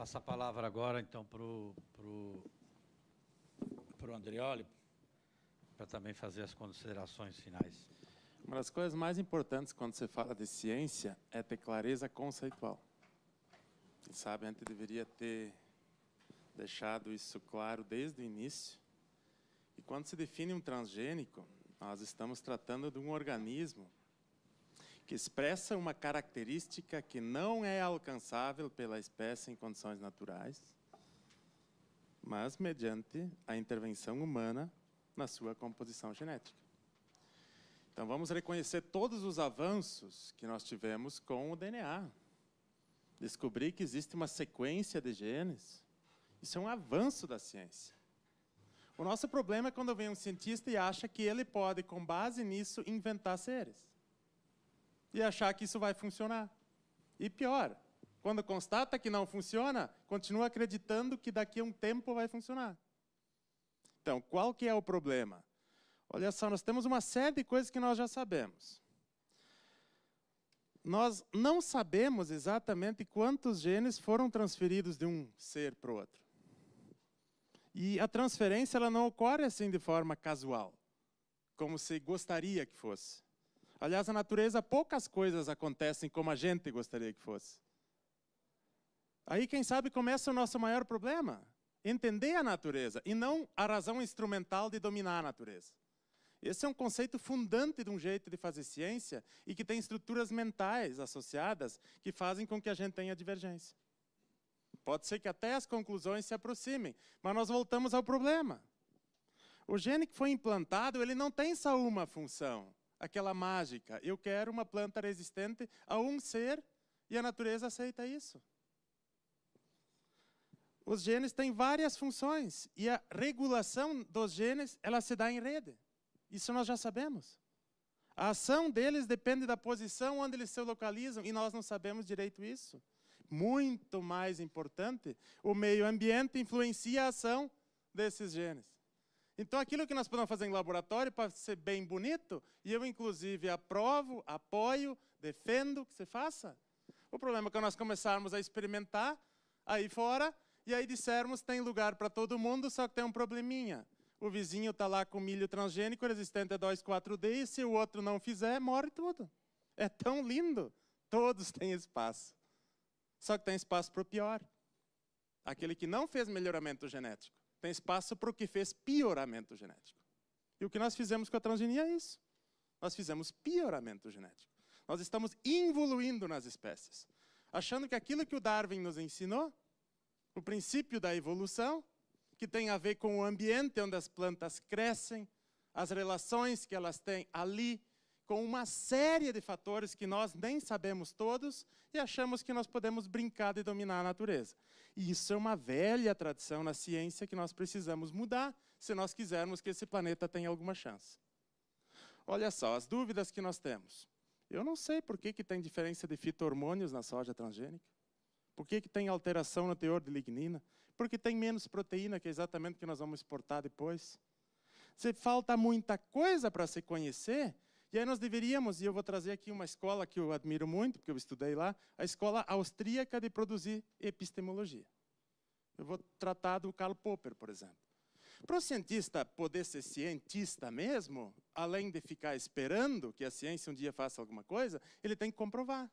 Passa a palavra agora, então, para o pro, pro Andrioli, para também fazer as considerações finais. Uma das coisas mais importantes quando você fala de ciência é ter clareza conceitual. Quem sabe a gente deveria ter deixado isso claro desde o início. E quando se define um transgênico, nós estamos tratando de um organismo que expressa uma característica que não é alcançável pela espécie em condições naturais, mas mediante a intervenção humana na sua composição genética. Então vamos reconhecer todos os avanços que nós tivemos com o DNA. Descobrir que existe uma sequência de genes, isso é um avanço da ciência. O nosso problema é quando vem um cientista e acha que ele pode, com base nisso, inventar seres e achar que isso vai funcionar. E pior, quando constata que não funciona, continua acreditando que daqui a um tempo vai funcionar. Então, qual que é o problema? Olha só, nós temos uma série de coisas que nós já sabemos. Nós não sabemos exatamente quantos genes foram transferidos de um ser para o outro. E a transferência ela não ocorre assim de forma casual, como se gostaria que fosse. Aliás, na natureza poucas coisas acontecem como a gente gostaria que fosse. Aí, quem sabe, começa o nosso maior problema: entender a natureza e não a razão instrumental de dominar a natureza. Esse é um conceito fundante de um jeito de fazer ciência e que tem estruturas mentais associadas que fazem com que a gente tenha divergência. Pode ser que até as conclusões se aproximem, mas nós voltamos ao problema. O gene que foi implantado, ele não tem só uma função aquela mágica. Eu quero uma planta resistente a um ser e a natureza aceita isso. Os genes têm várias funções e a regulação dos genes ela se dá em rede. Isso nós já sabemos. A ação deles depende da posição onde eles se localizam e nós não sabemos direito isso. Muito mais importante, o meio ambiente influencia a ação desses genes. Então, aquilo que nós podemos fazer em laboratório para ser bem bonito, e eu, inclusive, aprovo, apoio, defendo que você faça. O problema é que nós começarmos a experimentar aí fora, e aí dissermos tem lugar para todo mundo, só que tem um probleminha. O vizinho está lá com milho transgênico resistente é a 2,4-D, e se o outro não fizer, morre tudo. É tão lindo. Todos têm espaço. Só que tem espaço para o pior. Aquele que não fez melhoramento genético. Tem espaço para o que fez pioramento genético. E o que nós fizemos com a transgenia é isso. Nós fizemos pioramento genético. Nós estamos involuindo nas espécies, achando que aquilo que o Darwin nos ensinou, o princípio da evolução, que tem a ver com o ambiente onde as plantas crescem, as relações que elas têm ali com uma série de fatores que nós nem sabemos todos e achamos que nós podemos brincar de dominar a natureza. E isso é uma velha tradição na ciência que nós precisamos mudar se nós quisermos que esse planeta tenha alguma chance. Olha só, as dúvidas que nós temos. Eu não sei por que, que tem diferença de fito-hormônios na soja transgênica. Por que, que tem alteração no teor de lignina? Porque tem menos proteína, que é exatamente o que nós vamos exportar depois. Se falta muita coisa para se conhecer, e aí nós deveríamos, e eu vou trazer aqui uma escola que eu admiro muito, porque eu estudei lá, a Escola Austríaca de Produzir Epistemologia. Eu vou tratar do Karl Popper, por exemplo. Para o cientista poder ser cientista mesmo, além de ficar esperando que a ciência um dia faça alguma coisa, ele tem que comprovar.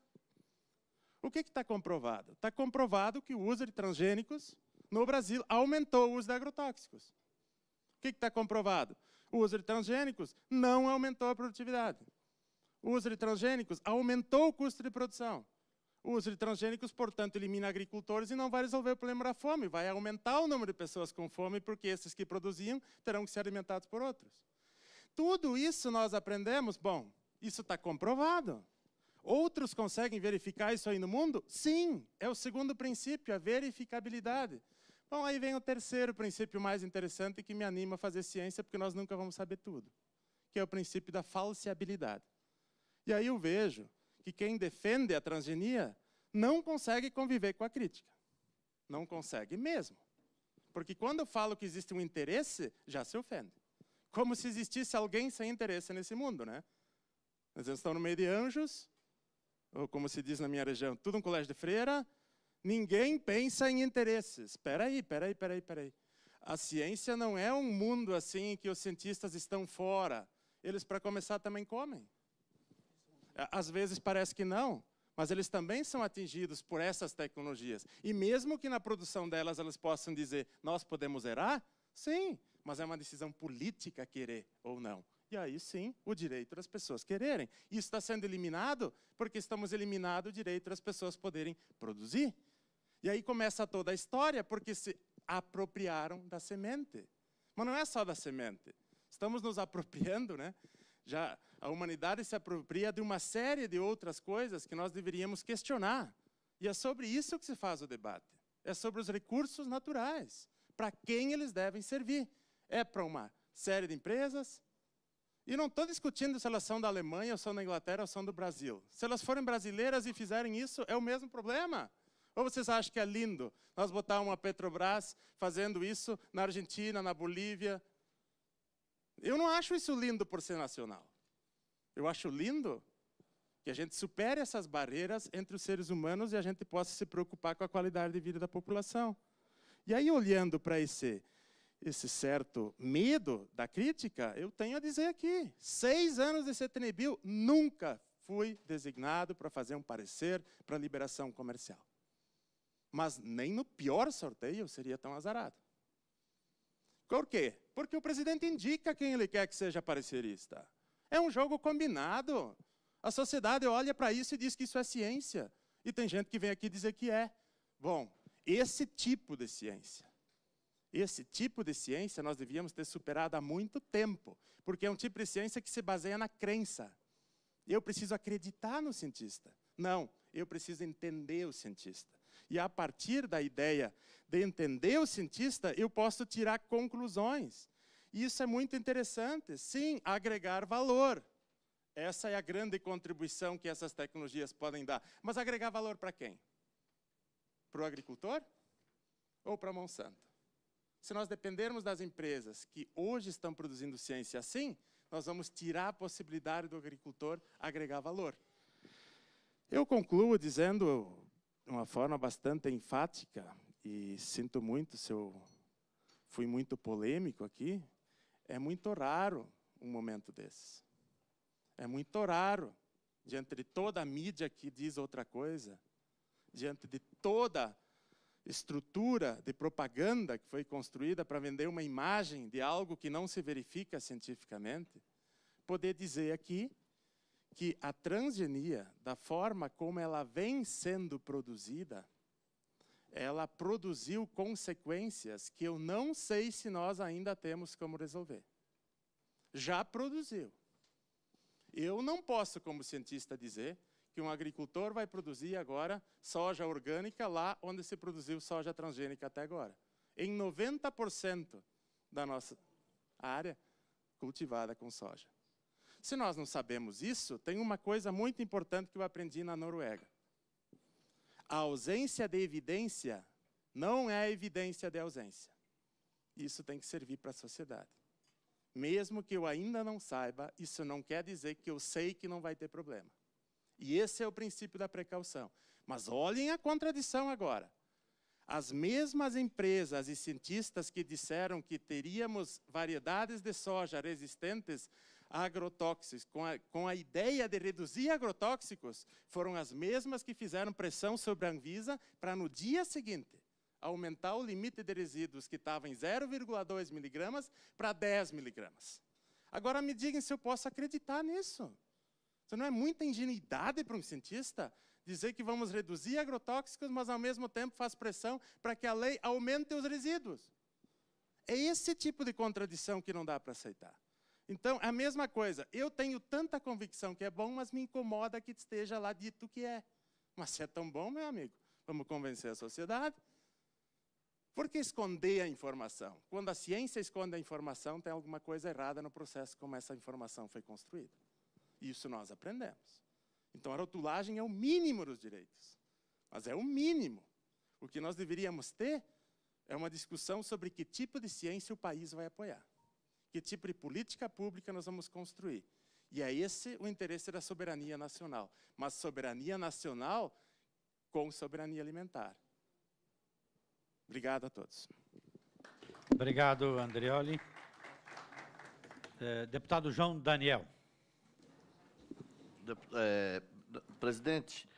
O que está comprovado? Está comprovado que o uso de transgênicos no Brasil aumentou o uso de agrotóxicos. O que está comprovado? O uso de transgênicos não aumentou a produtividade. O uso de transgênicos aumentou o custo de produção. O uso de transgênicos, portanto, elimina agricultores e não vai resolver o problema da fome. Vai aumentar o número de pessoas com fome, porque esses que produziam terão que ser alimentados por outros. Tudo isso nós aprendemos, bom, isso está comprovado. Outros conseguem verificar isso aí no mundo? Sim, é o segundo princípio, a verificabilidade. Então aí vem o terceiro princípio mais interessante que me anima a fazer ciência, porque nós nunca vamos saber tudo, que é o princípio da falseabilidade. E aí eu vejo que quem defende a transgenia não consegue conviver com a crítica. Não consegue mesmo. Porque quando eu falo que existe um interesse, já se ofende. Como se existisse alguém sem interesse nesse mundo, né? Nós estamos no meio de anjos, ou como se diz na minha região, tudo um colégio de freira, Ninguém pensa em interesses. Espera aí, espera aí, espera aí, espera aí. A ciência não é um mundo assim em que os cientistas estão fora. Eles, para começar, também comem. É, às vezes parece que não, mas eles também são atingidos por essas tecnologias. E mesmo que na produção delas elas possam dizer, nós podemos errar, sim, mas é uma decisão política querer ou não. E aí sim, o direito das pessoas quererem. Isso está sendo eliminado porque estamos eliminando o direito das pessoas poderem produzir. E aí começa toda a história porque se apropriaram da semente. Mas não é só da semente. Estamos nos apropriando, né? Já a humanidade se apropria de uma série de outras coisas que nós deveríamos questionar. E é sobre isso que se faz o debate. É sobre os recursos naturais. Para quem eles devem servir? É para uma série de empresas? E não estou discutindo se elas são da Alemanha, ou são da Inglaterra, ou são do Brasil. Se elas forem brasileiras e fizerem isso, é o mesmo problema. Ou vocês acham que é lindo nós botar uma Petrobras fazendo isso na Argentina, na Bolívia? Eu não acho isso lindo por ser nacional. Eu acho lindo que a gente supere essas barreiras entre os seres humanos e a gente possa se preocupar com a qualidade de vida da população. E aí, olhando para esse esse certo medo da crítica, eu tenho a dizer aqui: seis anos de Setenebio, nunca fui designado para fazer um parecer para liberação comercial. Mas nem no pior sorteio eu seria tão azarado. Por quê? Porque o presidente indica quem ele quer que seja parecerista. É um jogo combinado. A sociedade olha para isso e diz que isso é ciência. E tem gente que vem aqui dizer que é. Bom, esse tipo de ciência esse tipo de ciência nós devíamos ter superado há muito tempo, porque é um tipo de ciência que se baseia na crença. Eu preciso acreditar no cientista. Não, eu preciso entender o cientista. E a partir da ideia de entender o cientista, eu posso tirar conclusões. E isso é muito interessante. Sim, agregar valor. Essa é a grande contribuição que essas tecnologias podem dar. Mas agregar valor para quem? Para o agricultor ou para Monsanto? Se nós dependermos das empresas que hoje estão produzindo ciência assim, nós vamos tirar a possibilidade do agricultor agregar valor. Eu concluo dizendo de uma forma bastante enfática, e sinto muito se eu fui muito polêmico aqui, é muito raro um momento desses. É muito raro, diante de toda a mídia que diz outra coisa, diante de toda estrutura de propaganda que foi construída para vender uma imagem de algo que não se verifica cientificamente, poder dizer aqui que a transgenia, da forma como ela vem sendo produzida, ela produziu consequências que eu não sei se nós ainda temos como resolver. Já produziu. Eu não posso, como cientista, dizer que um agricultor vai produzir agora soja orgânica lá onde se produziu soja transgênica até agora. Em 90% da nossa área cultivada com soja. Se nós não sabemos isso, tem uma coisa muito importante que eu aprendi na Noruega. A ausência de evidência não é evidência de ausência. Isso tem que servir para a sociedade. Mesmo que eu ainda não saiba, isso não quer dizer que eu sei que não vai ter problema. E esse é o princípio da precaução. Mas olhem a contradição agora. As mesmas empresas e cientistas que disseram que teríamos variedades de soja resistentes a agrotóxicos, com a, com a ideia de reduzir agrotóxicos, foram as mesmas que fizeram pressão sobre a Anvisa para, no dia seguinte, aumentar o limite de resíduos que estava em 0,2 miligramas para 10 miligramas. Agora me digam se eu posso acreditar nisso. Isso não é muita ingenuidade para um cientista dizer que vamos reduzir agrotóxicos, mas ao mesmo tempo faz pressão para que a lei aumente os resíduos. É esse tipo de contradição que não dá para aceitar. Então, é a mesma coisa, eu tenho tanta convicção que é bom, mas me incomoda que esteja lá dito que é. Mas se é tão bom, meu amigo, vamos convencer a sociedade. Por que esconder a informação? Quando a ciência esconde a informação, tem alguma coisa errada no processo como essa informação foi construída. Isso nós aprendemos. Então a rotulagem é o mínimo dos direitos. Mas é o mínimo. O que nós deveríamos ter é uma discussão sobre que tipo de ciência o país vai apoiar. Que tipo de política pública nós vamos construir. E é esse o interesse da soberania nacional. Mas soberania nacional com soberania alimentar. Obrigado a todos. Obrigado, Andreoli. Eh, deputado João Daniel é, presidente,